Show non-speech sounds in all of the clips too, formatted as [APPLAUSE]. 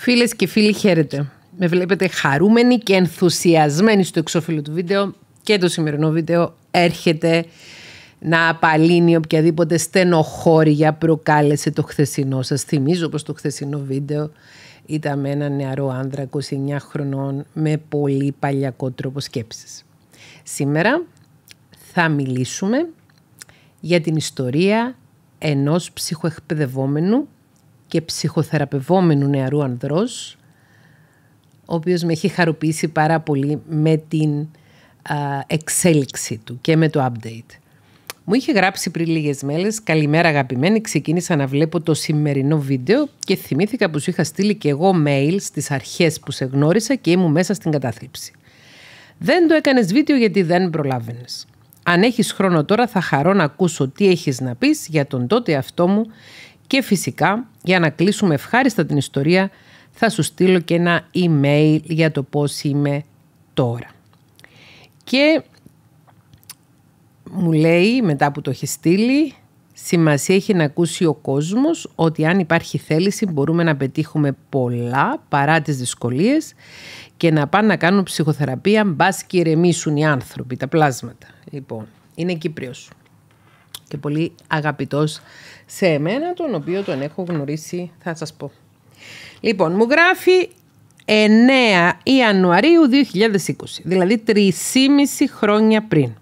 Φίλες και φίλοι, χαίρετε. Με βλέπετε χαρούμενοι και ενθουσιασμένοι στο εξώφυλλο του βίντεο και το σημερινό βίντεο έρχεται να απαλύνει οποιαδήποτε στενοχώρια προκάλεσε το χθεσινό. Σας θυμίζω πως το χθεσινό βίντεο ήταν με ένα νεαρό άνδρα 29 χρονών με πολύ παλιακό τρόπο σκέψης. Σήμερα θα μιλήσουμε για την ιστορία ενός ψυχοεκπαιδευόμενου και ψυχοθεραπευόμενου νεαρού ανδρός, ο οποίος με έχει χαροποιήσει πάρα πολύ με την εξέλιξη του και με το update. Μου είχε γράψει πριν λίγες μέλες «Καλημέρα αγαπημένη, ξεκίνησα να βλέπω το σημερινό βίντεο και θυμήθηκα που σου είχα στείλει και εγώ mail στις αρχές που σε γνώρισα και ήμουν μέσα στην κατάθλιψη. Δεν το έκανες βίντεο γιατί δεν προλάβαινες. Αν έχεις χρόνο τώρα θα χαρώ να ακούσω τι έχεις να πεις για τον τότε αυτό μου και φυσικά, για να κλείσουμε ευχάριστα την ιστορία, θα σου στείλω και ένα email για το πώς είμαι τώρα. Και μου λέει, μετά που το έχεις στείλει, σημασία έχει να ακούσει ο κόσμος ότι αν υπάρχει θέληση μπορούμε να πετύχουμε πολλά παρά τις δυσκολίες και να πάνε να κάνουν ψυχοθεραπεία, μπας και ηρεμήσουν οι άνθρωποι, τα πλάσματα. Λοιπόν, είναι Κύπριος και πολύ αγαπητός σε εμένα, τον οποίο τον έχω γνωρίσει, θα σας πω. Λοιπόν, μου γράφει 9 Ιανουαρίου 2020, δηλαδή 3,5 χρόνια πριν.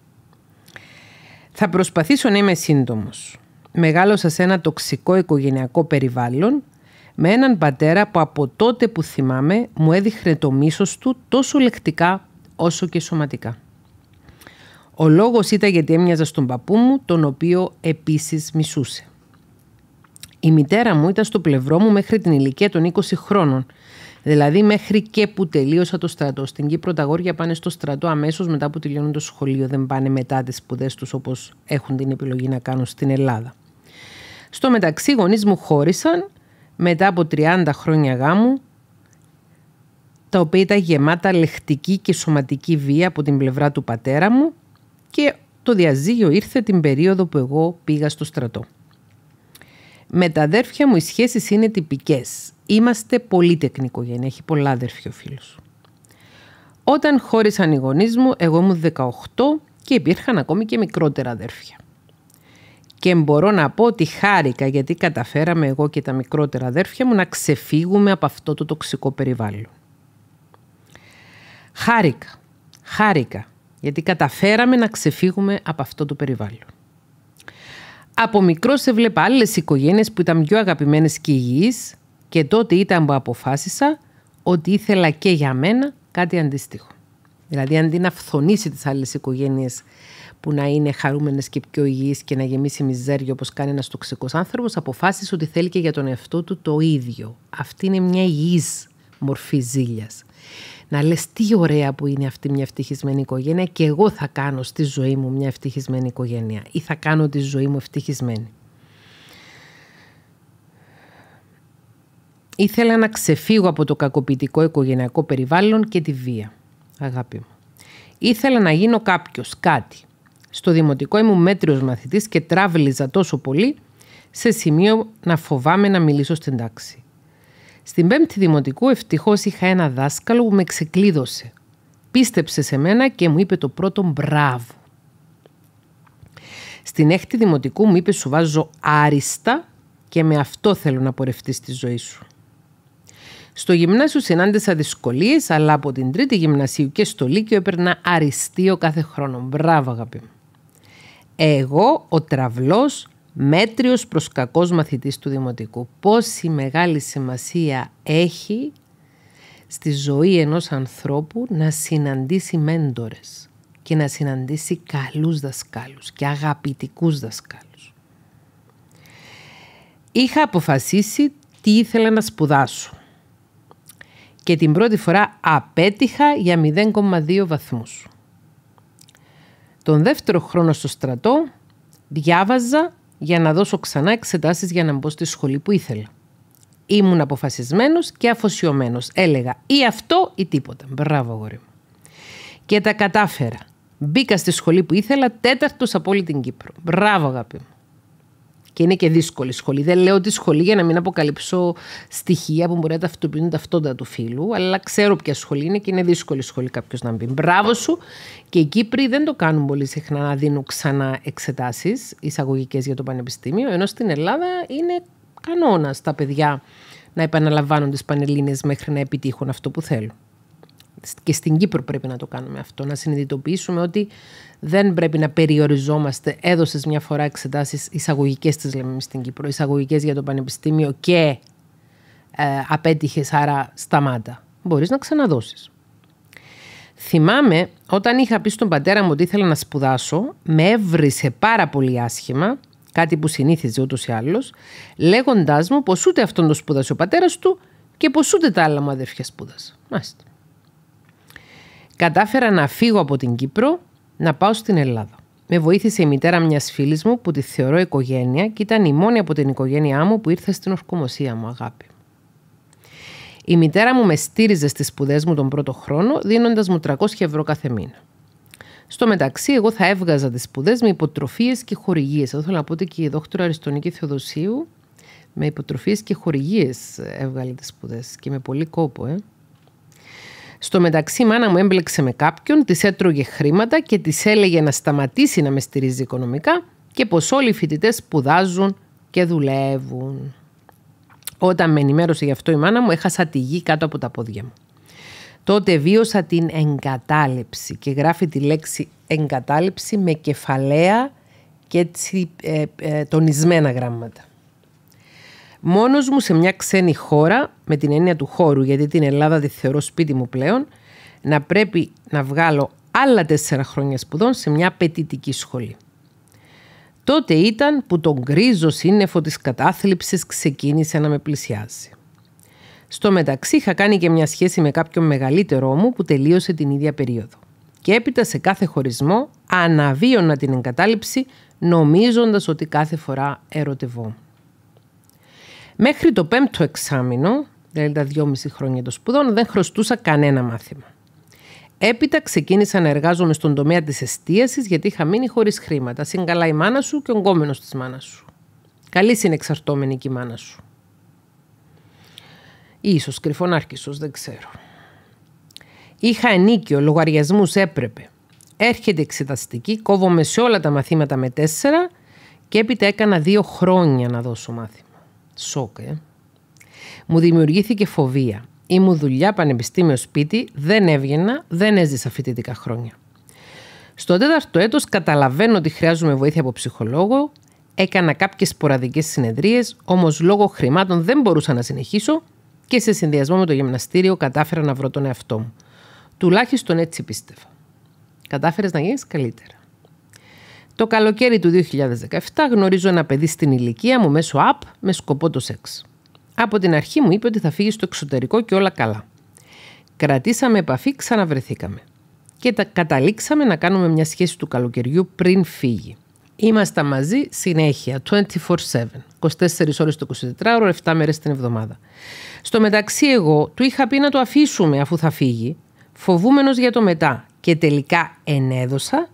Θα προσπαθήσω να είμαι σύντομος. Μεγάλωσα σε ένα τοξικό οικογενειακό περιβάλλον με έναν πατέρα που από τότε που θυμάμαι μου έδειχνε το μίσος του τόσο λεκτικά όσο και σωματικά. Ο λόγος ήταν γιατί έμοιαζα στον παππού μου, τον οποίο επίσης μισούσε. Η μητέρα μου ήταν στο πλευρό μου μέχρι την ηλικία των 20 χρόνων. Δηλαδή μέχρι και που τελείωσα το στρατό. Στην Κύπρο τα γόρια πάνε στο στρατό αμέσως μετά που τελειώνουν το σχολείο. Δεν πάνε μετά τις σπουδές τους όπως έχουν την επιλογή να κάνουν στην Ελλάδα. Στο μεταξύ, οι γονείς μου χώρισαν μετά από 30 χρόνια γάμου, τα οποία ήταν γεμάτα λεχτική και σωματική βία από την πλευρά του πατέρα μου και το διαζύγιο ήρθε την περίοδο που εγώ πήγα στο στρατό. Με τα αδέρφια μου οι σχέσεις είναι τυπικές. Είμαστε πολύ οικογένεια, έχει πολλά αδέρφια ο φίλος. Όταν χώρισαν οι γονείς μου, εγώ ήμουν 18 και υπήρχαν ακόμη και μικρότερα αδέρφια. Και μπορώ να πω ότι χάρηκα γιατί καταφέραμε εγώ και τα μικρότερα αδέρφια μου να ξεφύγουμε από αυτό το τοξικό περιβάλλον. Χάρηκα, χάρηκα γιατί καταφέραμε να ξεφύγουμε από αυτό το περιβάλλον. Από μικρός έβλεπα άλλες οικογένειες που ήταν πιο αγαπημένες και υγιείς, και τότε ήταν που αποφάσισα ότι ήθελα και για μένα κάτι αντίστοιχο. Δηλαδή, αντί να φθονίσει τις άλλες οικογένειες που να είναι χαρούμενες και πιο υγιείς και να γεμίσει μιζέρια όπως κάνει ένας τοξικός άνθρωπος, αποφάσισε ότι θέλει και για τον εαυτό του το ίδιο. Αυτή είναι μια υγιής μορφή ζήλιας να λες τι ωραία που είναι αυτή μια ευτυχισμένη οικογένεια και εγώ θα κάνω στη ζωή μου μια ευτυχισμένη οικογένεια ή θα κάνω τη ζωή μου ευτυχισμένη. Ήθελα να ξεφύγω από το κακοποιητικό οικογενειακό περιβάλλον και τη βία, αγάπη μου. Ήθελα να γίνω κάποιος κάτι. Στο δημοτικό ήμουν μέτριος μαθητής και τράβλιζα τόσο πολύ σε σημείο να φοβάμαι να μιλήσω στην τάξη. Στην πέμπτη δημοτικού ευτυχώς είχα ένα δάσκαλο που με ξεκλείδωσε. Πίστεψε σε μένα και μου είπε το πρώτο μπράβο. Στην έκτη δημοτικού μου είπε σου βάζω άριστα και με αυτό θέλω να πορευτείς τη ζωή σου. Στο γυμνάσιο συνάντησα δυσκολίες, αλλά από την τρίτη γυμνασίου και στο Λύκειο έπαιρνα αριστείο κάθε χρόνο. Μπράβο, αγαπή μου. Εγώ, ο τραυλός, μέτριος προς κακός μαθητής του Δημοτικού. Πόση μεγάλη σημασία έχει στη ζωή ενός ανθρώπου να συναντήσει μέντορες και να συναντήσει καλούς δασκάλους και αγαπητικούς δασκάλους. Είχα αποφασίσει τι ήθελα να σπουδάσω και την πρώτη φορά απέτυχα για 0,2 βαθμούς. Τον δεύτερο χρόνο στο στρατό διάβαζα για να δώσω ξανά εξετάσεις για να μπω στη σχολή που ήθελα. Ήμουν αποφασισμένος και αφοσιωμένος. Έλεγα ή αυτό ή τίποτα. Μπράβο, αγόρι μου. Και τα κατάφερα. Μπήκα στη σχολή που ήθελα, τέταρτος από όλη την Κύπρο. Μπράβο, αγάπη μου και είναι και δύσκολη σχολή. Δεν λέω τη σχολή για να μην αποκαλύψω στοιχεία που μπορεί να ταυτοποιούν ταυτόντα του φίλου, αλλά ξέρω ποια σχολή είναι και είναι δύσκολη σχολή κάποιος να μπει. Μπράβο σου. Και οι Κύπροι δεν το κάνουν πολύ συχνά να δίνουν ξανά εξετάσεις εισαγωγικές για το πανεπιστήμιο, ενώ στην Ελλάδα είναι κανόνας τα παιδιά να επαναλαμβάνουν τι πανελίνε μέχρι να επιτύχουν αυτό που θέλουν και στην Κύπρο πρέπει να το κάνουμε αυτό. Να συνειδητοποιήσουμε ότι δεν πρέπει να περιοριζόμαστε. Έδωσες μια φορά εξετάσεις εισαγωγικές, τις λέμε στην Κύπρο, εισαγωγικές για το πανεπιστήμιο και ε, απέτυχες, άρα σταμάτα. Μπορείς να ξαναδώσεις. Θυμάμαι όταν είχα πει στον πατέρα μου ότι ήθελα να σπουδάσω, με έβρισε πάρα πολύ άσχημα, κάτι που συνήθιζε ούτως ή άλλως, λέγοντάς μου πως ούτε αυτόν τον σπούδασε ο πατέρας του και πως ούτε τα άλλα μου αδέρφια σπούδασε. Μάλιστα. Κατάφερα να φύγω από την Κύπρο να πάω στην Ελλάδα. Με βοήθησε η μητέρα μιας φίλης μου που τη θεωρώ οικογένεια και ήταν η μόνη από την οικογένειά μου που ήρθε στην ορκομοσία μου, αγάπη. Η μητέρα μου με στήριζε στις σπουδές μου τον πρώτο χρόνο, δίνοντας μου 300 ευρώ κάθε μήνα. Στο μεταξύ, εγώ θα έβγαζα τις σπουδές με υποτροφίες και χορηγίες. Εδώ θέλω να πω ότι και η δόκτωρα Αριστονίκη Θεοδοσίου με υποτροφίες και χορηγίες έβγαλε τις σπουδές και με πολύ κόπο, ε. Στο μεταξύ, η μάνα μου έμπλεξε με κάποιον, της έτρωγε χρήματα και της έλεγε να σταματήσει να με στηρίζει οικονομικά και πως όλοι οι φοιτητές σπουδάζουν και δουλεύουν. Όταν με ενημέρωσε γι' αυτό η μάνα μου, έχασα τη γη κάτω από τα πόδια μου. Τότε βίωσα την εγκατάλειψη και γράφει τη λέξη εγκατάλειψη με κεφαλαία και έτσι ε, ε, τονισμένα γράμματα. Μόνος μου σε μια ξένη χώρα, με την έννοια του χώρου, γιατί την Ελλάδα τη θεωρώ σπίτι μου πλέον, να πρέπει να βγάλω άλλα τέσσερα χρόνια σπουδών σε μια απαιτητική σχολή. Τότε ήταν που τον γκρίζο σύννεφο της κατάθλιψης ξεκίνησε να με πλησιάζει. Στο μεταξύ είχα κάνει και μια σχέση με κάποιον μεγαλύτερό μου που τελείωσε την ίδια περίοδο. Και έπειτα σε κάθε χωρισμό αναβίωνα την εγκατάλειψη νομίζοντας ότι κάθε φορά ερωτευόμουν. Μέχρι το πέμπτο εξάμεινο, δηλαδή τα δυόμιση χρόνια των σπουδών, δεν χρωστούσα κανένα μάθημα. Έπειτα ξεκίνησα να εργάζομαι στον τομέα της εστίασης γιατί είχα μείνει χωρίς χρήματα. Συγκαλά η μάνα σου και ο γκόμενο της μάνας σου. Καλή συνεξαρτώμενη και η μάνα σου. Ίσως κρυφονάρκησος, δεν ξέρω. Είχα ενίκιο, λογαριασμούς έπρεπε. Έρχεται εξεταστική, κόβομαι σε όλα τα μαθήματα με τέσσερα και έπειτα έκανα δύο χρόνια να δώσω μάθημα σοκ, ε. Μου δημιουργήθηκε φοβία. Ήμουν δουλειά, πανεπιστήμιο, σπίτι, δεν έβγαινα, δεν έζησα φοιτητικά χρόνια. Στο τέταρτο έτος καταλαβαίνω ότι χρειάζομαι βοήθεια από ψυχολόγο, έκανα κάποιες σποραδικές συνεδρίες, όμως λόγω χρημάτων δεν μπορούσα να συνεχίσω και σε συνδυασμό με το γυμναστήριο κατάφερα να βρω τον εαυτό μου. Τουλάχιστον έτσι πίστευα. Κατάφερες να γίνεις καλύτερα. Το καλοκαίρι του 2017 γνωρίζω ένα παιδί στην ηλικία μου μέσω app με σκοπό το σεξ. Από την αρχή μου είπε ότι θα φύγει στο εξωτερικό και όλα καλά. Κρατήσαμε επαφή, ξαναβρεθήκαμε. Και τα καταλήξαμε να κάνουμε μια σχέση του καλοκαιριού πριν φύγει. Είμαστε μαζί συνέχεια, 24-7, 24 ώρες το 24ωρο, 7 μέρες την εβδομάδα. Στο μεταξύ εγώ του είχα πει να το αφήσουμε αφού θα φύγει, φοβούμενος για το μετά και τελικά ενέδωσα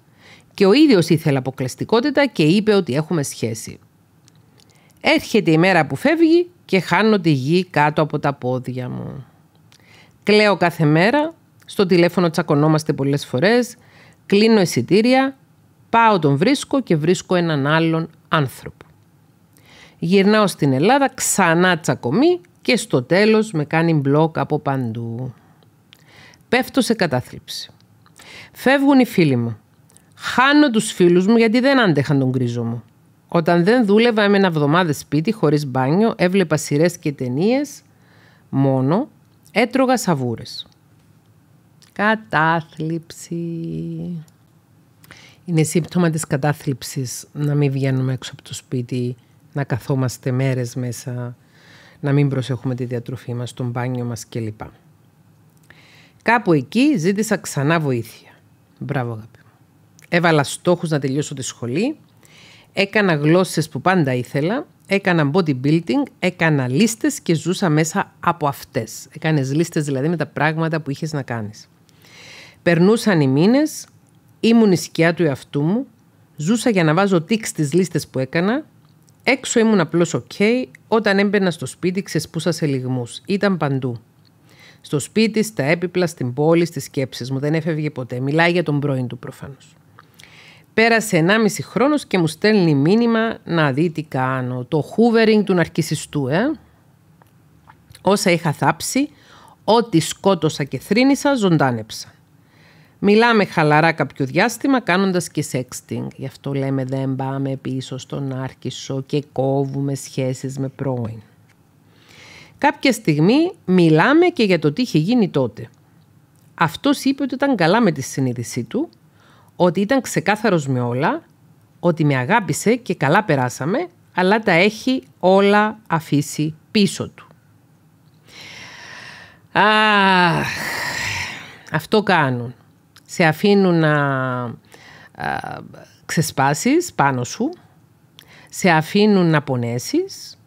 και ο ίδιος ήθελε αποκλειστικότητα και είπε ότι έχουμε σχέση. Έρχεται η μέρα που φεύγει και χάνω τη γη κάτω από τα πόδια μου. Κλαίω κάθε μέρα, στο τηλέφωνο τσακωνόμαστε πολλές φορές, κλείνω εισιτήρια, πάω τον βρίσκω και βρίσκω έναν άλλον άνθρωπο. Γυρνάω στην Ελλάδα, ξανά τσακωμή και στο τέλος με κάνει μπλοκ από παντού. Πέφτω σε κατάθλιψη. Φεύγουν οι φίλοι μου. Χάνω τους φίλους μου γιατί δεν άντεχαν τον κρίζο μου. Όταν δεν δούλευα, ένα εβδομάδες σπίτι χωρίς μπάνιο, έβλεπα σειρές και ταινίες μόνο, έτρωγα σαβούρες. Κατάθλιψη. Είναι σύμπτωμα της κατάθλιψης να μην βγαίνουμε έξω από το σπίτι, να καθόμαστε μέρες μέσα, να μην προσέχουμε τη διατροφή μας, τον μπάνιο μας κλπ. Κάπου εκεί ζήτησα ξανά βοήθεια. Μπράβο αγαπητέ. Έβαλα στόχους να τελειώσω τη σχολή. Έκανα γλώσσες που πάντα ήθελα. Έκανα bodybuilding, έκανα λίστες και ζούσα μέσα από αυτές. Έκανες λίστες δηλαδή με τα πράγματα που είχες να κάνεις. Περνούσαν οι μήνες, ήμουν η σκιά του εαυτού μου, ζούσα για να βάζω τίξ στις λίστες που έκανα, έξω ήμουν απλώς οκ, όταν έμπαινα στο σπίτι ξεσπούσα σε λιγμούς, ήταν παντού. Στο σπίτι, στα έπιπλα, στην πόλη, στις σκέψεις μου, δεν έφευγε ποτέ. Μιλάει για τον πρώην του προφανώς. Πέρασε 1,5 χρόνος και μου στέλνει μήνυμα να δει τι κάνω. Το hoovering του ναρκισιστού, ε. Όσα είχα θάψει, ό,τι σκότωσα και θρύνησα, ζωντάνεψα. Μιλάμε χαλαρά κάποιο διάστημα κάνοντας και sexting. Γι' αυτό λέμε δεν πάμε πίσω στον άρχισο και κόβουμε σχέσεις με πρώην. Κάποια στιγμή μιλάμε και για το τι είχε γίνει τότε. Αυτός είπε ότι ήταν καλά με τη συνείδησή του ότι ήταν ξεκάθαρος με όλα, ότι με αγάπησε και καλά περάσαμε, αλλά τα έχει όλα αφήσει πίσω του. Α αυτό κάνουν. Σε αφήνουν να ξεσπάσεις πάνω σου, σε αφήνουν να πονέσεις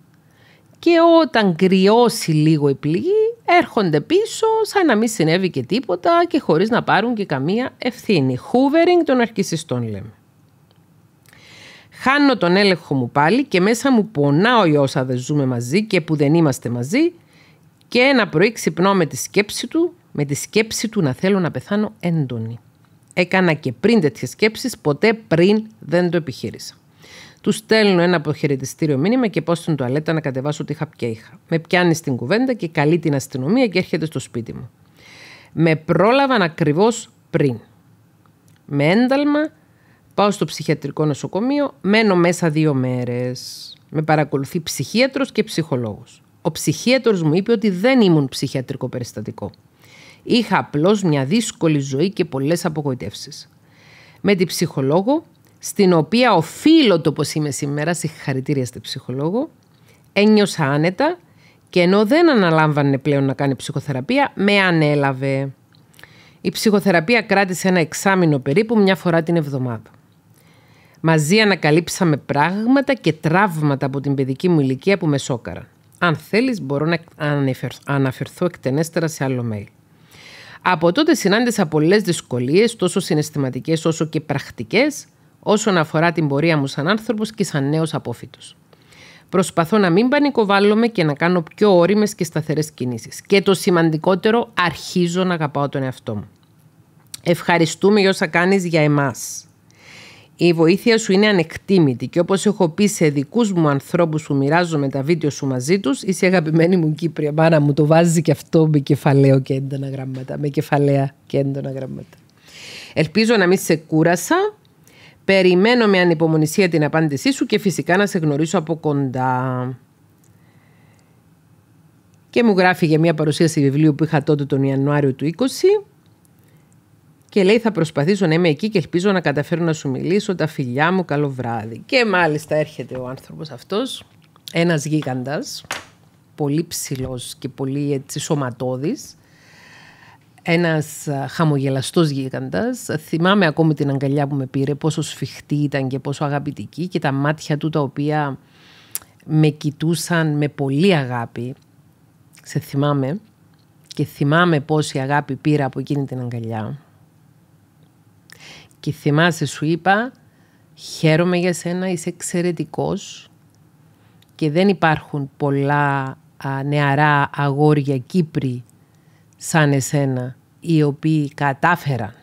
και όταν κρυώσει λίγο η πληγή έρχονται πίσω σαν να μην συνέβη και τίποτα και χωρίς να πάρουν και καμία ευθύνη. Hoovering των αρχισιστών λέμε. Χάνω τον έλεγχο μου πάλι και μέσα μου πονάω για όσα δεν ζούμε μαζί και που δεν είμαστε μαζί και ένα πρωί ξυπνώ με τη σκέψη του, με τη σκέψη του να θέλω να πεθάνω έντονη. Έκανα και πριν τέτοιες σκέψεις, ποτέ πριν δεν το επιχείρησα. Του στέλνω ένα αποχαιρετιστήριο μήνυμα και πάω στην τουαλέτα να κατεβάσω ότι είχα πια είχα. Με πιάνει στην κουβέντα και καλεί την αστυνομία και έρχεται στο σπίτι μου. Με πρόλαβαν ακριβώς πριν. Με ένταλμα πάω στο ψυχιατρικό νοσοκομείο, μένω μέσα δύο μέρες. Με παρακολουθεί ψυχίατρος και ψυχολόγος. Ο ψυχίατρος μου είπε ότι δεν ήμουν ψυχιατρικό περιστατικό. Είχα απλώς μια δύσκολη ζωή και πολλές απογοητεύσεις. Με την ψυχολόγο στην οποία οφείλω το πως είμαι σήμερα, συγχαρητήρια στη ψυχολόγο, ένιωσα άνετα και ενώ δεν αναλάμβανε πλέον να κάνει ψυχοθεραπεία, με ανέλαβε. Η ψυχοθεραπεία κράτησε ένα εξάμεινο περίπου μια φορά την εβδομάδα. Μαζί ανακαλύψαμε πράγματα και τραύματα από την παιδική μου ηλικία που με σόκαραν. Αν θέλεις μπορώ να αναφερθώ εκτενέστερα σε άλλο mail. Από τότε συνάντησα πολλές δυσκολίες, τόσο συναισθηματικές όσο και πρακτικές, όσον αφορά την πορεία μου σαν άνθρωπος και σαν νέος απόφυτος. Προσπαθώ να μην πανικοβάλλομαι και να κάνω πιο όριμες και σταθερές κινήσεις. Και το σημαντικότερο, αρχίζω να αγαπάω τον εαυτό μου. Ευχαριστούμε για όσα κάνεις για εμάς. Η βοήθεια σου είναι ανεκτήμητη και όπως έχω πει σε δικούς μου ανθρώπους που μοιράζομαι τα βίντεο σου μαζί τους, είσαι αγαπημένη μου Κύπρια μάνα μου, το βάζει και αυτό με κεφαλαίο και έντονα γράμματα, με κεφαλαία και έντονα γράμματα. Ελπίζω να μην σε κούρασα Περιμένω με ανυπομονησία την απάντησή σου και φυσικά να σε γνωρίσω από κοντά. Και μου γράφει για μια παρουσίαση βιβλίου που είχα τότε τον Ιανουάριο του 20 και λέει θα προσπαθήσω να είμαι εκεί και ελπίζω να καταφέρω να σου μιλήσω τα φιλιά μου καλό βράδυ. Και μάλιστα έρχεται ο άνθρωπος αυτός, ένας γίγαντας, πολύ ψηλός και πολύ έτσι ένας ε, χαμογελαστός γίγαντας. Θυμάμαι ακόμη την αγκαλιά που με πήρε, πόσο σφιχτή ήταν και πόσο αγαπητική και τα μάτια του τα οποία με κοιτούσαν με πολύ αγάπη. Σε θυμάμαι και θυμάμαι πόση αγάπη πήρα από εκείνη την αγκαλιά. Και θυμάσαι σου είπα, χαίρομαι για σένα, είσαι εξαιρετικός και δεν υπάρχουν πολλά νεαρά αγόρια Κύπροι σαν εσένα οι οποίοι κατάφεραν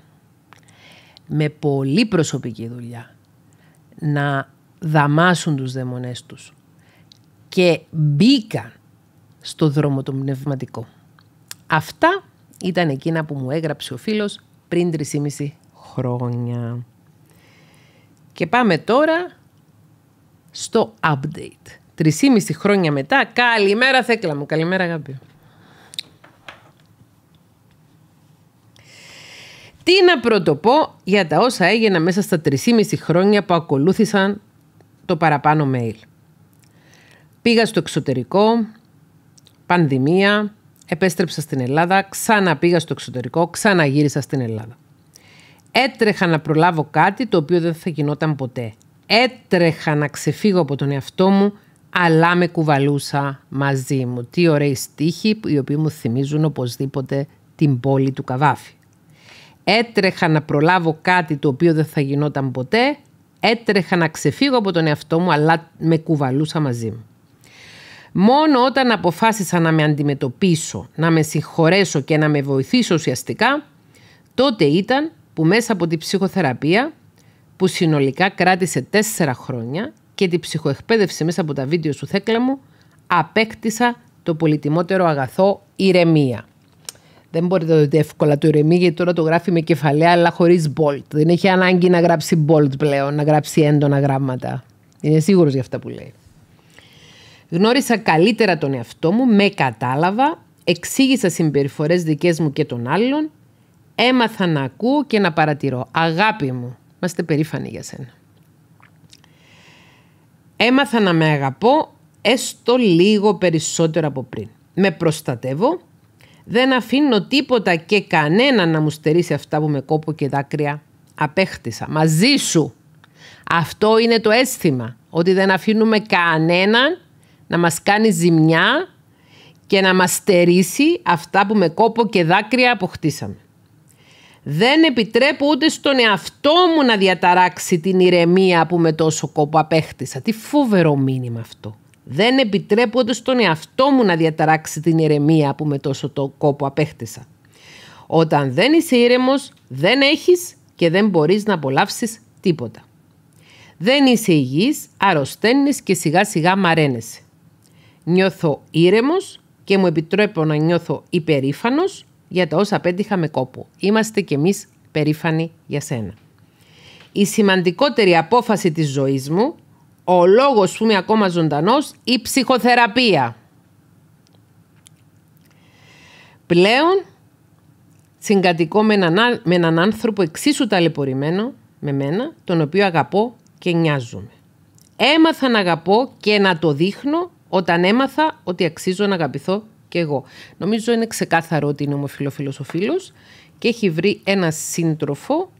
με πολύ προσωπική δουλειά να δαμάσουν τους δαιμονές τους και μπήκαν στο δρόμο το πνευματικό. Αυτά ήταν εκείνα που μου έγραψε ο φίλος πριν 3,5 χρόνια. Και πάμε τώρα στο update. 3,5 χρόνια μετά. Καλημέρα Θέκλα μου. Καλημέρα αγάπη. Τι να πρωτοπώ για τα όσα έγινα μέσα στα 3,5 χρόνια που ακολούθησαν το παραπάνω mail. Πήγα στο εξωτερικό, πανδημία, επέστρεψα στην Ελλάδα, ξαναπήγα στο εξωτερικό, ξαναγύρισα στην Ελλάδα. Έτρεχα να προλάβω κάτι το οποίο δεν θα γινόταν ποτέ. Έτρεχα να ξεφύγω από τον εαυτό μου, αλλά με κουβαλούσα μαζί μου. Τι ωραίοι στίχοι οι οποίοι μου θυμίζουν οπωσδήποτε την πόλη του Καβάφη. Έτρεχα να προλάβω κάτι το οποίο δεν θα γινόταν ποτέ. Έτρεχα να ξεφύγω από τον εαυτό μου, αλλά με κουβαλούσα μαζί μου. Μόνο όταν αποφάσισα να με αντιμετωπίσω, να με συγχωρέσω και να με βοηθήσω ουσιαστικά, τότε ήταν που μέσα από τη ψυχοθεραπεία, που συνολικά κράτησε τέσσερα χρόνια και την ψυχοεκπαίδευση μέσα από τα βίντεο σου θέκλα μου, απέκτησα το πολυτιμότερο αγαθό ηρεμία. Δεν μπορείτε να το δείτε εύκολα του ηρεμή, γιατί τώρα το γράφει με κεφαλαία, αλλά χωρίς bold. Δεν έχει ανάγκη να γράψει bold πλέον, να γράψει έντονα γράμματα. Είναι σίγουρος για αυτά που λέει. Γνώρισα καλύτερα τον εαυτό μου, με κατάλαβα, εξήγησα συμπεριφορές δικές μου και των άλλων, έμαθα να ακούω και να παρατηρώ. Αγάπη μου, είμαστε περήφανοι για σένα. Έμαθα να με αγαπώ έστω λίγο περισσότερο από πριν. Με προστατεύω δεν αφήνω τίποτα και κανένα να μου στερήσει αυτά που με κόπο και δάκρυα απέχτησα. Μαζί σου. Αυτό είναι το αίσθημα. Ότι δεν αφήνουμε κανέναν να μας κάνει ζημιά και να μας στερήσει αυτά που με κόπο και δάκρυα αποκτήσαμε. Δεν επιτρέπω ούτε στον εαυτό μου να διαταράξει την ηρεμία που με τόσο κόπο απέκτησα. Τι φοβερό μήνυμα αυτό. Δεν επιτρέπονται στον εαυτό μου να διαταράξει την ηρεμία που με τόσο το κόπο απέκτησα. Όταν δεν είσαι ήρεμος, δεν έχεις και δεν μπορείς να απολαύσεις τίποτα. Δεν είσαι υγιής, αρρωσταίνεις και σιγά σιγά μαραίνεσαι. Νιώθω ήρεμος και μου επιτρέπω να νιώθω υπερήφανος για τα όσα πέτυχα με κόπο. Είμαστε κι εμείς περήφανοι για σένα. Η σημαντικότερη απόφαση της ζωής μου ο λόγος που είμαι ακόμα ζωντανός, η ψυχοθεραπεία. Πλέον, συγκατοικώ με έναν, με έναν άνθρωπο εξίσου ταλαιπωρημένο με μένα, τον οποίο αγαπώ και νοιάζομαι. Έμαθα να αγαπώ και να το δείχνω όταν έμαθα ότι αξίζω να αγαπηθώ και εγώ. Νομίζω είναι ξεκάθαρο ότι είναι ομοφιλόφιλος ο φίλος και έχει βρει ένα σύντροφο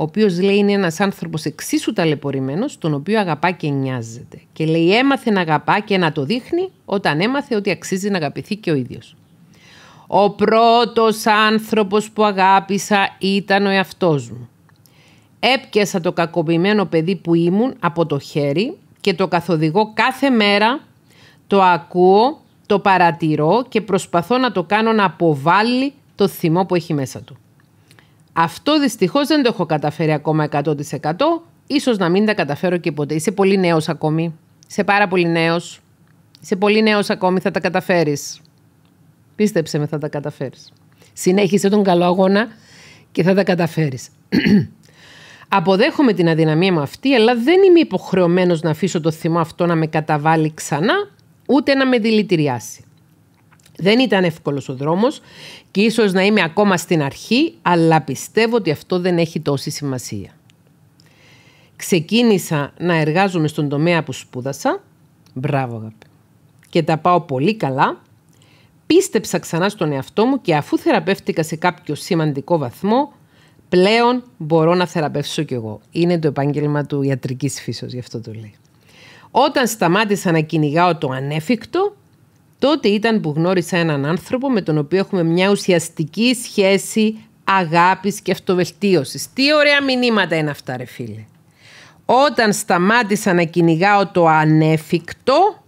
ο οποίο λέει είναι ένας άνθρωπος εξίσου ταλαιπωρημένος, τον οποίο αγαπά και νοιάζεται. Και λέει έμαθε να αγαπά και να το δείχνει όταν έμαθε ότι αξίζει να αγαπηθεί και ο ίδιος. Ο πρώτος άνθρωπος που αγάπησα ήταν ο εαυτός μου. Έπιασα το κακοποιημένο παιδί που ήμουν από το χέρι και το καθοδηγώ κάθε μέρα, το ακούω, το παρατηρώ και προσπαθώ να το κάνω να αποβάλει το θυμό που έχει μέσα του. Αυτό δυστυχώς δεν το έχω καταφέρει ακόμα 100%. Ίσως να μην τα καταφέρω και ποτέ. Είσαι πολύ νέος ακόμη. Είσαι πάρα πολύ νέος. Είσαι πολύ νέος ακόμη. Θα τα καταφέρεις. Πίστεψε με θα τα καταφέρεις. Συνέχισε τον καλό αγώνα και θα τα καταφέρεις. [CLEARS THROAT] Αποδέχομαι την αδυναμία μου αυτή, αλλά δεν είμαι υποχρεωμένος να αφήσω το θυμό αυτό να με καταβάλει ξανά, ούτε να με δηλητηριάσει. Δεν ήταν εύκολος ο δρόμος και ίσως να είμαι ακόμα στην αρχή, αλλά πιστεύω ότι αυτό δεν έχει τόση σημασία. Ξεκίνησα να εργάζομαι στον τομέα που σπούδασα. Μπράβο αγάπη. Και τα πάω πολύ καλά. Πίστεψα ξανά στον εαυτό μου και αφού θεραπεύτηκα σε κάποιο σημαντικό βαθμό, πλέον μπορώ να θεραπεύσω κι εγώ. Είναι το επάγγελμα του ιατρικής φύσεως, γι' αυτό το λέει. Όταν σταμάτησα να κυνηγάω το ανέφικτο, Τότε ήταν που γνώρισα έναν άνθρωπο με τον οποίο έχουμε μια ουσιαστική σχέση αγάπης και αυτοβελτίωσης. Τι ωραία μηνύματα είναι αυτά ρε φίλε. Όταν σταμάτησα να κυνηγάω το ανέφικτο,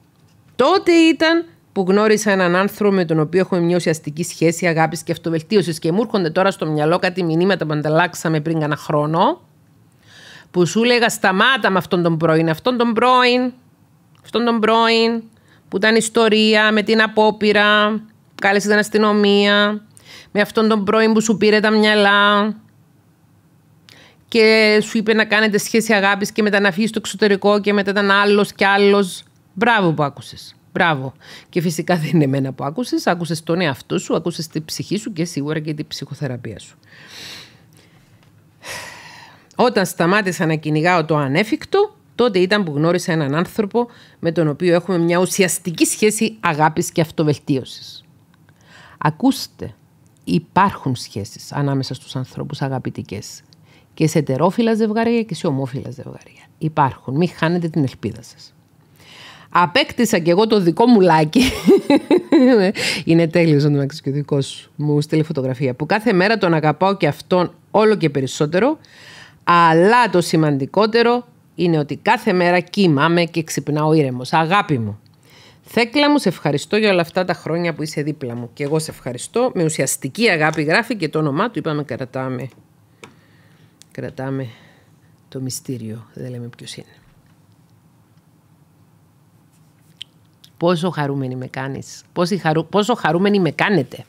τότε ήταν που γνώρισα έναν άνθρωπο με τον οποίο έχουμε μια ουσιαστική σχέση αγάπης και αυτοβελτίωσης και μου έρχονται τώρα στο μυαλό κάτι μηνύματα που ανταλλάξαμε πριν κάνα χρόνο που σου λέγα σταμάτα με αυτόν τον πρώην, αυτόν τον πρώην, αυτόν τον πρώην, που ήταν ιστορία με την απόπειρα, κάλεσε την αστυνομία, με αυτόν τον πρώην που σου πήρε τα μυαλά και σου είπε να κάνετε σχέση αγάπης και μετά να φύγει στο εξωτερικό και μετά ήταν άλλος και άλλος. Μπράβο που άκουσες. Μπράβο. Και φυσικά δεν είναι εμένα που άκουσες. Άκουσες τον εαυτό σου, άκουσες την ψυχή σου και σίγουρα και την ψυχοθεραπεία σου. Όταν σταμάτησα να κυνηγάω το ανέφικτο, τότε ήταν που γνώρισα έναν άνθρωπο με τον οποίο έχουμε μια ουσιαστική σχέση αγάπης και αυτοβελτίωσης. Ακούστε, υπάρχουν σχέσεις ανάμεσα στους ανθρώπους αγαπητικές και σε ετερόφιλα ζευγάρια και σε ομόφιλα ζευγάρια. Υπάρχουν, μην χάνετε την ελπίδα σας. Απέκτησα και εγώ το δικό μου λάκι. [LAUGHS] Είναι τέλειος να και ο δικός μου. Στείλει φωτογραφία. Που κάθε μέρα τον αγαπάω και αυτόν όλο και περισσότερο. Αλλά το σημαντικότερο είναι ότι κάθε μέρα κοιμάμαι και ξυπνάω ήρεμος. Αγάπη μου. Θέκλα μου, σε ευχαριστώ για όλα αυτά τα χρόνια που είσαι δίπλα μου. Και εγώ σε ευχαριστώ. Με ουσιαστική αγάπη γράφει και το όνομά του. Είπαμε κρατάμε. Κρατάμε το μυστήριο. Δεν λέμε ποιος είναι. Πόσο χαρούμενοι με κάνεις. Πόσο χαρούμενοι με κάνετε.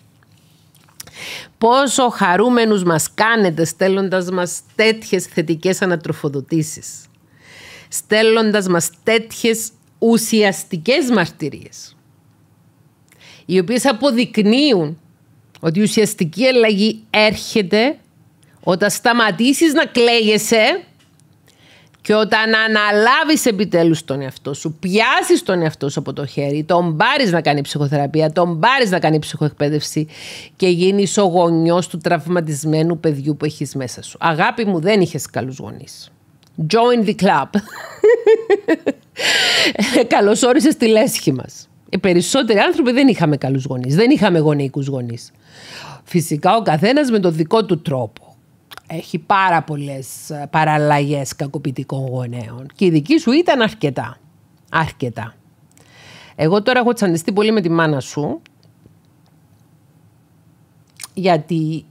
Πόσο χαρούμενους μας κάνετε στέλνοντας μας τέτοιες θετικές ανατροφοδοτήσεις στέλνοντας μας τέτοιες ουσιαστικές μαρτυρίες οι οποίες αποδεικνύουν ότι η ουσιαστική αλλαγή έρχεται όταν σταματήσεις να κλαίγεσαι και όταν αναλάβεις επιτέλους τον εαυτό σου, πιάσεις τον εαυτό σου από το χέρι, τον πάρεις να κάνει ψυχοθεραπεία, τον πάρεις να κάνει ψυχοεκπαίδευση και γίνεις ο γονιός του τραυματισμένου παιδιού που έχεις μέσα σου. Αγάπη μου, δεν είχες καλούς γονείς. Join the club. Καλώ όρισε στη λέσχη μας. Οι περισσότεροι άνθρωποι δεν είχαμε καλούς γονείς. Δεν είχαμε γονεϊκούς γονείς. Φυσικά ο καθένας με το δικό του τρόπο. Έχει πάρα πολλές ε, παραλλαγές κακοποιητικών γονέων. Και η δική σου ήταν αρκετά. Αρκετά. Εγώ τώρα έχω τσαντιστεί πολύ με τη μάνα σου. Γιατί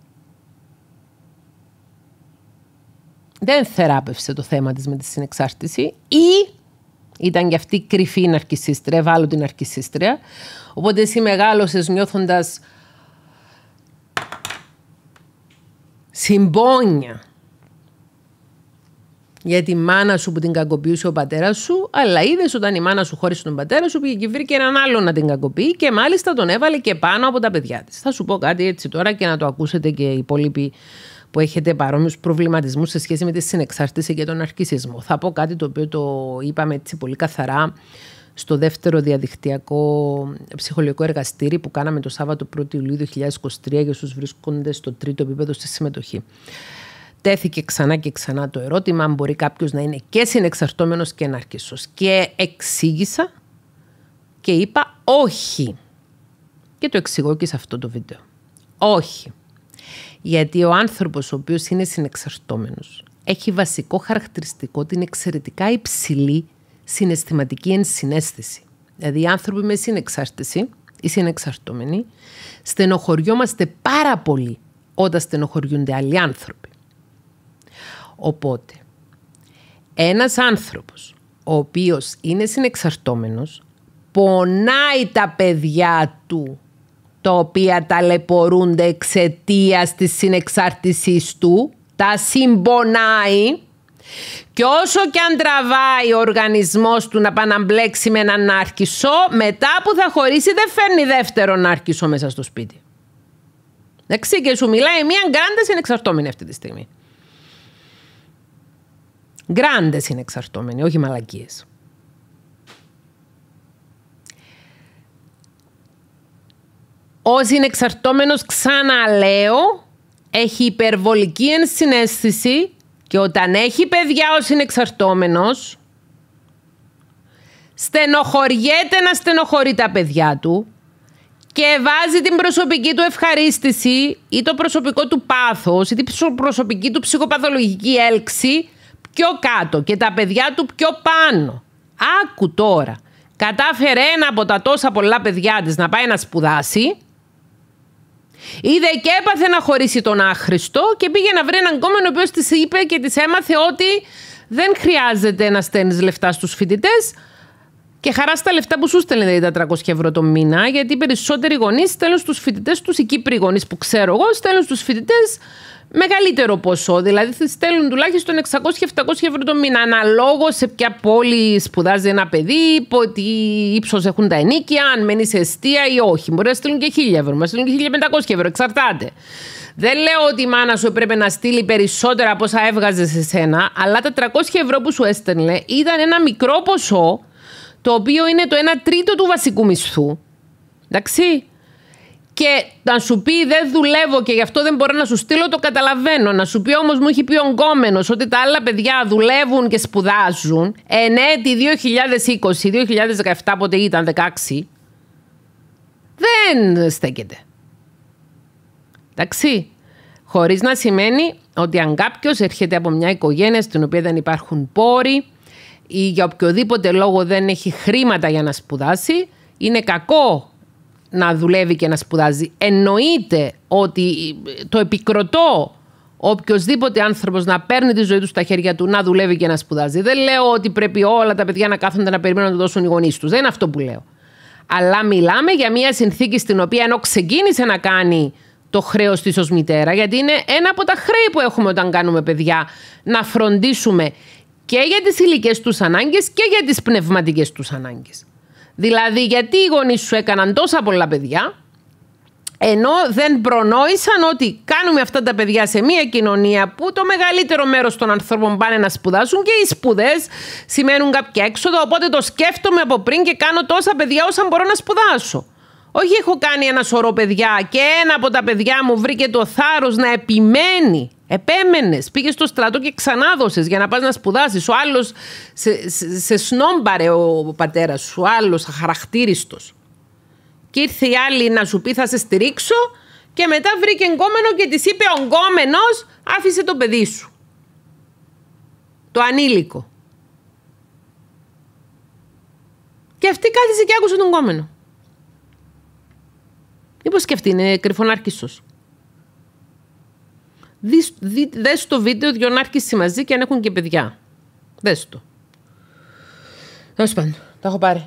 δεν θεράπευσε το θέμα της με τη συνεξάρτηση ή ήταν και αυτή κρυφή ναρκισίστρια, βάλω την ναρκισίστρια. Οπότε εσύ μεγάλωσες νιώθοντας συμπόνια για τη μάνα σου που την κακοποιούσε ο πατέρας σου, αλλά είδες όταν η μάνα σου χώρισε τον πατέρα σου, πήγε και βρήκε έναν άλλο να την κακοποιεί και μάλιστα τον έβαλε και πάνω από τα παιδιά της. Θα σου πω κάτι έτσι τώρα και να το ακούσετε και οι υπόλοιποι που έχετε παρόμοιους προβληματισμούς σε σχέση με τη συνεξάρτηση και τον αρχισισμό Θα πω κάτι το οποίο το είπαμε έτσι πολύ καθαρά στο δεύτερο διαδικτυακό ψυχολογικό εργαστήρι που κάναμε το Σάββατο 1 Ιουλίου 2023 για όσους βρίσκονται στο τρίτο επίπεδο στη συμμετοχή τέθηκε ξανά και ξανά το ερώτημα αν μπορεί κάποιος να είναι και συνεξαρτώμενος και ενάρκησος. Και εξήγησα και είπα όχι. Και το εξηγώ και σε αυτό το βίντεο. Όχι. Γιατί ο άνθρωπος ο οποίος είναι συνεξαρτώμενος έχει βασικό χαρακτηριστικό την εξαιρετικά υψηλή συναισθηματική ενσυναίσθηση. Δηλαδή οι άνθρωποι με συνεξάρτηση ή συνεξαρτώμενοι στενοχωριόμαστε πάρα πολύ όταν στενοχωριούνται άλλοι άνθρωποι. Οπότε, ένας άνθρωπος ο οποίος είναι συνεξαρτώμενος πονάει τα παιδιά του τα οποία ταλαιπωρούνται εξαιτίας της συνεξάρτησής του, τα συμπονάει και όσο και αν τραβάει ο οργανισμός του να παναμπλέξει με έναν άρχισο μετά που θα χωρίσει δεν φέρνει δεύτερον άρχισο μέσα στο σπίτι. Εντάξει, και σου μιλάει μια γκάντα συνεξαρτώμενη αυτή τη στιγμή. Γκράντες είναι εξαρτώμενοι, όχι μαλακίες. Ο είναι ξαναλέω, έχει υπερβολική ενσυναίσθηση και όταν έχει παιδιά όσοι είναι στενοχωριέται να στενοχωρεί τα παιδιά του και βάζει την προσωπική του ευχαρίστηση ή το προσωπικό του πάθος ή την προσωπική του ψυχοπαθολογική έλξη πιο κάτω και τα παιδιά του πιο πάνω. Άκου τώρα. Κατάφερε ένα από τα τόσα πολλά παιδιά της να πάει να σπουδάσει. Είδε και έπαθε να χωρίσει τον άχρηστο και πήγε να βρει έναν κόμμα ο οποίος της είπε και της έμαθε ότι δεν χρειάζεται να στέλνεις λεφτά στους φοιτητές, και χαρά στα λεφτά που σου στέλνει δηλαδή, τα 300 ευρώ το μήνα, γιατί οι περισσότεροι γονείς στέλνουν στους φοιτητές τους, οι Κύπροι γονείς που ξέρω εγώ, στέλνουν στους φοιτητές μεγαλύτερο ποσό. Δηλαδή στέλνουν τουλάχιστον 600-700 ευρώ το μήνα, αναλόγω σε ποια πόλη σπουδάζει ένα παιδί, τι ύψος έχουν τα ενίκια, αν μένει σε αιστεία ή όχι. Μπορεί να στείλουν και 1000 ευρώ, να στείλουν και 1500 ευρώ, εξαρτάται. Δεν λέω ότι η μάνα σου έπρεπε να στείλει περισσότερα από όσα έβγαζε σε σένα, αλλά τα 300 ευρώ που σου έστελνε ήταν ένα μικρό ποσό το οποίο είναι το 1 τρίτο του βασικού μισθού. Εντάξει. Και να σου πει δεν δουλεύω και γι' αυτό δεν μπορώ να σου στείλω, το καταλαβαίνω. Να σου πει όμως μου έχει πει ο ότι τα άλλα παιδιά δουλεύουν και σπουδάζουν. Εν έτη 2020, 2017 πότε ήταν 16. Δεν στέκεται. Εντάξει. Χωρίς να σημαίνει ότι αν κάποιος έρχεται από μια οικογένεια στην οποία δεν υπάρχουν πόροι, ή για οποιοδήποτε λόγο δεν έχει χρήματα για να σπουδάσει, είναι κακό να δουλεύει και να σπουδάζει. Εννοείται ότι ε, το επικροτώ οποιοδήποτε άνθρωπος να παίρνει τη ζωή του στα χέρια του, να δουλεύει και να σπουδάζει. Δεν λέω ότι πρέπει όλα τα παιδιά να κάθονται να περιμένουν να το δώσουν οι γονείς τους. Δεν είναι αυτό που λέω. Αλλά μιλάμε για μια συνθήκη στην οποία ενώ ξεκίνησε να κάνει το χρέος της ως μητέρα, γιατί είναι ένα από τα χρέη που έχουμε όταν κάνουμε παιδιά, να φροντίσουμε και για τις υλικές τους ανάγκες και για τις πνευματικές τους ανάγκες. Δηλαδή γιατί οι γονείς σου έκαναν τόσα πολλά παιδιά ενώ δεν προνόησαν ότι κάνουμε αυτά τα παιδιά σε μια κοινωνία που το μεγαλύτερο μέρος των ανθρώπων πάνε να σπουδάσουν και οι σπουδές σημαίνουν κάποια έξοδο. Οπότε το σκέφτομαι από πριν και κάνω τόσα παιδιά όσα μπορώ να σπουδάσω. Όχι έχω κάνει ένα σωρό παιδιά και ένα από τα παιδιά μου βρήκε το θάρρος να επιμένει Επέμενες, πήγες στο στρατό και ξανά για να πας να σπουδάσεις. Ο άλλος σε, σε, σνόμπαρε ο πατέρας σου, ο άλλος αχαρακτήριστος. Και ήρθε η άλλη να σου πει θα σε στηρίξω και μετά βρήκε εγκόμενο και της είπε ο εγκόμενος άφησε το παιδί σου. Το ανήλικο. Και αυτή κάθισε και άκουσε τον κόμενο. Μήπω και αυτή είναι σου δες το βίντεο δυο άρχισε μαζί και αν έχουν και παιδιά. Δες το. Τέλος πάντων, τα έχω πάρει.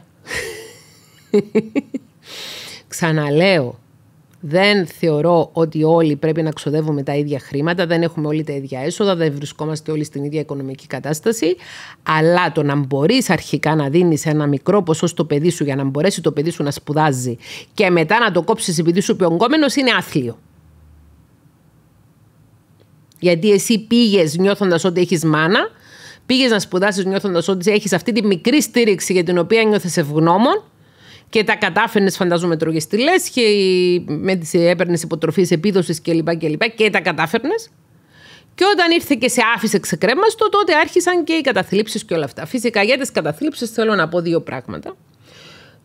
[LAUGHS] Ξαναλέω, δεν θεωρώ ότι όλοι πρέπει να ξοδεύουμε τα ίδια χρήματα, δεν έχουμε όλοι τα ίδια έσοδα, δεν βρισκόμαστε όλοι στην ίδια οικονομική κατάσταση. Αλλά το να μπορείς αρχικά να δίνεις ένα μικρό ποσό στο παιδί σου για να μπορέσει το παιδί σου να σπουδάζει και μετά να το κόψεις επειδή σου πει είναι άθλιο. Γιατί εσύ πήγες νιώθοντας ότι έχεις μάνα, πήγες να σπουδάσεις νιώθοντας ότι έχεις αυτή τη μικρή στήριξη για την οποία νιώθε ευγνώμων και τα κατάφερνες, φαντάζομαι, τρώγες τη λέσχη, με τι έπαιρνε υποτροφίε επίδοσης κλπ. Και, και, τα κατάφερνες. Και όταν ήρθε και σε άφησε ξεκρέμαστο, τότε άρχισαν και οι καταθλίψεις και όλα αυτά. Φυσικά για τις καταθλίψεις θέλω να πω δύο πράγματα.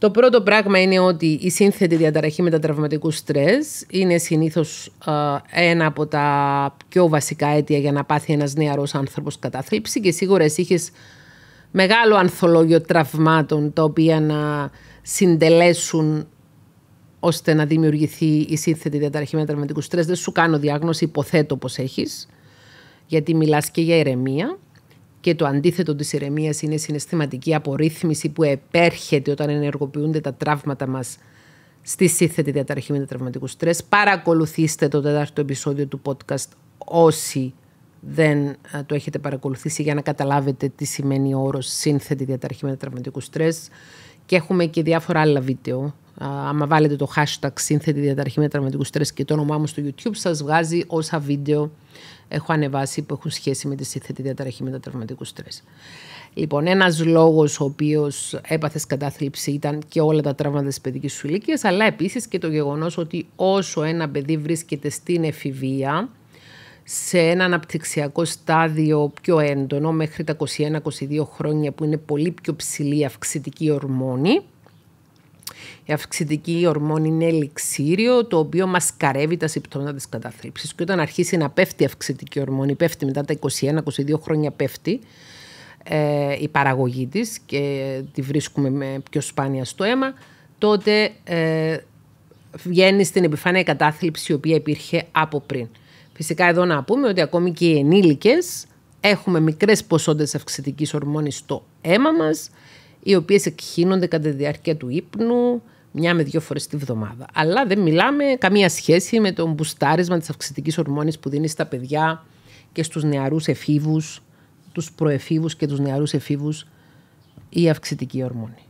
Το πρώτο πράγμα είναι ότι η σύνθετη διαταραχή μετατραυματικού στρες είναι συνήθως ένα από τα πιο βασικά αίτια για να πάθει ένας νεαρός άνθρωπος κατάθλιψη και σίγουρα εσύ είχες μεγάλο ανθολόγιο τραυμάτων τα οποία να συντελέσουν ώστε να δημιουργηθεί η σύνθετη διαταραχή μετατραυματικού στρες. Δεν σου κάνω διάγνωση, υποθέτω πως έχεις, γιατί μιλάς και για ηρεμία και το αντίθετο της ηρεμίας είναι η συναισθηματική απορρίθμιση που επέρχεται όταν ενεργοποιούνται τα τραύματα μας στη σύνθετη διαταραχή τραυματικού στρες. Παρακολουθήστε το τέταρτο επεισόδιο του podcast όσοι δεν ε, το έχετε παρακολουθήσει για να καταλάβετε τι σημαίνει ο όρος σύνθετη διαταραχή τραυματικού στρες και έχουμε και διάφορα άλλα βίντεο. Άμα βάλετε το hashtag σύνθετη διαταραχή τραυματικού στρες και το όνομά μου στο YouTube σας βγάζει όσα βίντεο έχω ανεβάσει που έχουν σχέση με τη σύνθετη διαταραχή μετατραυματικού στρες. Λοιπόν, ένας λόγος ο οποίος έπαθες κατάθλιψη ήταν και όλα τα τραύματα της παιδικής σου ηλικίας, αλλά επίσης και το γεγονός ότι όσο ένα παιδί βρίσκεται στην εφηβεία, σε ένα αναπτυξιακό στάδιο πιο έντονο, μέχρι τα 21-22 χρόνια, που είναι πολύ πιο ψηλή αυξητική ορμόνη, η αυξητική ορμόνη είναι ελιξίριο, το οποίο μασκαρεύει τα συμπτώματα της κατάθλιψη. Και όταν αρχίσει να πέφτει η αυξητική ορμόνη, πέφτει μετά τα 21-22 χρόνια, πέφτει ε, η παραγωγή της και τη βρίσκουμε με πιο σπάνια στο αίμα, τότε ε, βγαίνει στην επιφάνεια η κατάθλιψη η οποία υπήρχε από πριν. Φυσικά εδώ να πούμε ότι ακόμη και οι ενήλικες έχουμε μικρές ποσότητες αυξητικής ορμόνης στο αίμα μας οι οποίες εκχύνονται κατά τη διάρκεια του ύπνου μια με δύο φορές τη βδομάδα. Αλλά δεν μιλάμε καμία σχέση με το μπουστάρισμα της αυξητικής ορμόνης που δίνει στα παιδιά και στους νεαρούς εφήβους, τους προεφήβους και τους νεαρούς εφήβους η αυξητική ορμόνη.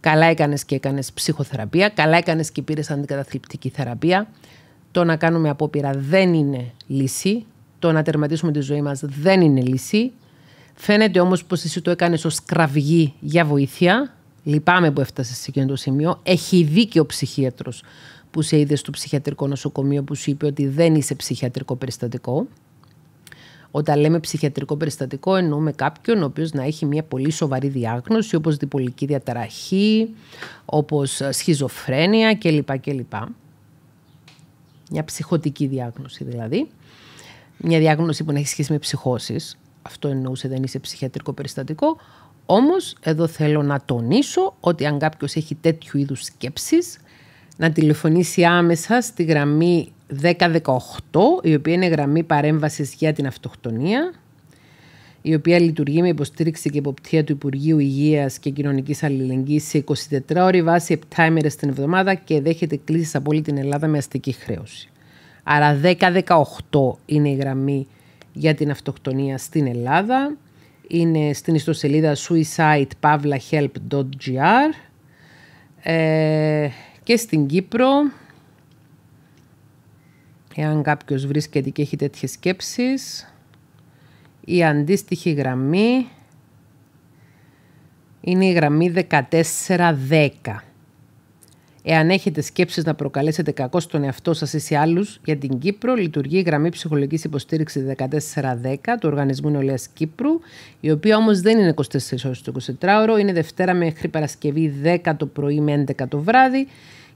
Καλά έκανες και έκανες ψυχοθεραπεία, καλά έκανες και πήρες αντικαταθλιπτική θεραπεία. Το να κάνουμε απόπειρα δεν είναι λύση. Το να τερματίσουμε τη ζωή μας δεν είναι λύση. Φαίνεται όμως πως εσύ το έκανες ως κραυγή για βοήθεια. Λυπάμαι που έφτασες σε εκείνο το σημείο. Έχει δίκιο ο ψυχίατρος που σε είδε στο ψυχιατρικό νοσοκομείο που σου είπε ότι δεν είσαι ψυχιατρικό περιστατικό. Όταν λέμε ψυχιατρικό περιστατικό, εννοούμε κάποιον ο οποίος να έχει μια πολύ σοβαρή διάγνωση, όπως διπολική διαταραχή, όπως ε, σχιζοφρένεια κλπ. κλπ. Μια ψυχοτική διάγνωση δηλαδή. Μια διάγνωση που να έχει σχέση με ψυχώσεις. Αυτό εννοούσε δεν είσαι ψυχιατρικό περιστατικό. Όμως εδώ θέλω να τονίσω ότι αν κάποιος έχει τέτοιου είδους σκέψεις να τηλεφωνήσει άμεσα στη γραμμή 1018 η οποία είναι γραμμή παρέμβασης για την αυτοκτονία η οποία λειτουργεί με υποστήριξη και υποπτία του Υπουργείου Υγείας και Κοινωνικής Αλληλεγγύης σε 24 ώρε βάση 7 ημέρες την εβδομάδα και δέχεται κλήσεις από όλη την Ελλάδα με αστική χρέωση. 1018 είναι η γραμμή για την αυτοκτονία στην Ελλάδα. Είναι στην ιστοσελίδα suicidepavlahelp.gr ε, και στην Κύπρο. Εάν κάποιος βρίσκεται και έχει τέτοιες σκέψεις, η αντίστοιχη γραμμή είναι η γραμμή 1410. Εάν έχετε σκέψεις να προκαλέσετε κακό στον εαυτό σας ή σε άλλους, για την Κύπρο λειτουργεί η γραμμή ψυχολογικής υποστήριξης 1410 του Οργανισμού Νεολαίας Κύπρου, η οποία όμως δεν είναι 24 ώρες το 24ωρο, είναι Δευτέρα μέχρι Παρασκευή 10 το πρωί με 11 το βράδυ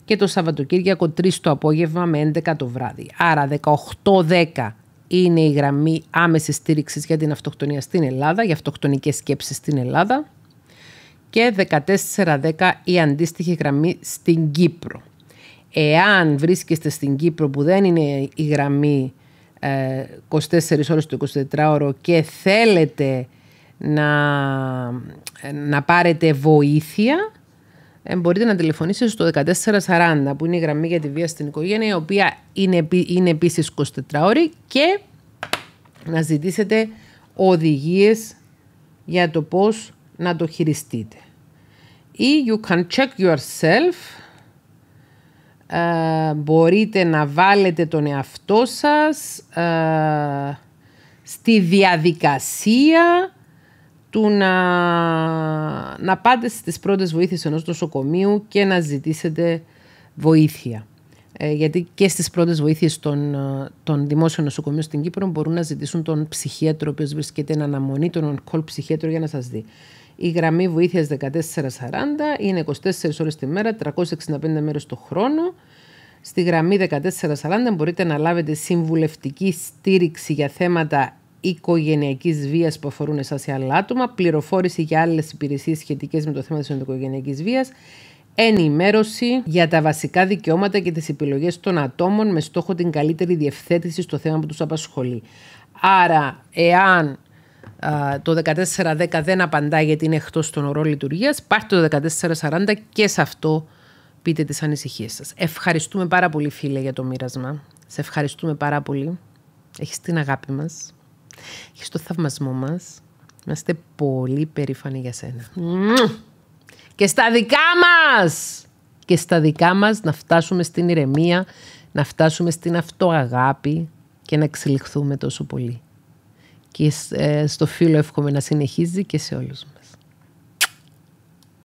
και το Σαββατοκύριακο 3 το απόγευμα με 11 το βράδυ. 1810 είναι η γραμμή άμεσης στήριξης για την αυτοκτονία στην Ελλάδα, για αυτοκτονικές σκέψεις στην Ελλάδα και 1410 η αντίστοιχη γραμμή στην Κύπρο. Εάν βρίσκεστε στην Κύπρο που δεν είναι η γραμμή 24 ε, ώρες το 24ωρο και θέλετε να, να πάρετε βοήθεια, ε, μπορείτε να τηλεφωνήσετε στο 1440 που είναι η γραμμή για τη βία στην οικογένεια η οποία είναι, είναι επίσης 24 ώρες και να ζητήσετε οδηγίες για το πώς να το χειριστείτε ή you can check yourself. Ε, μπορείτε να βάλετε τον εαυτό σας ε, στη διαδικασία του να, να πάτε στις πρώτες βοήθειες ενός νοσοκομείου και να ζητήσετε βοήθεια. Ε, γιατί και στις πρώτες βοήθειες των, ε, των δημόσιων νοσοκομείων στην Κύπρο μπορούν να ζητήσουν τον ψυχίατρο, ο οποίος βρίσκεται εν αναμονή, τον on-call ψυχίατρο για να σας δει. Η γραμμή βοήθειας 1440 είναι 24 ώρες τη μέρα, 365 μέρες το χρόνο. Στη γραμμή 1440 μπορείτε να λάβετε συμβουλευτική στήριξη για θέματα οικογενειακής βίας που αφορούν εσάς ή άλλα άτομα, πληροφόρηση για άλλες υπηρεσίες σχετικές με το θέμα της ενδοοικογενειακής βίας, ενημέρωση για τα βασικά δικαιώματα και τις επιλογές των ατόμων με στόχο την καλύτερη διευθέτηση στο θέμα που τους απασχολεί. Άρα, εάν το 1410 δεν απαντά γιατί είναι εκτός των ορών λειτουργίας, πάρτε το 1440 και σε αυτό πείτε τις ανησυχίες σας. Ευχαριστούμε πάρα πολύ φίλε για το μοίρασμα. Σε ευχαριστούμε πάρα πολύ. Έχεις την αγάπη μας. Έχεις το θαυμασμό μας. Είμαστε πολύ περήφανοι για σένα και στα δικά μας. Και στα δικά μας να φτάσουμε στην ηρεμία, να φτάσουμε στην αυτοαγάπη και να εξελιχθούμε τόσο πολύ. Και ε, στο φίλο εύχομαι να συνεχίζει και σε όλους μας.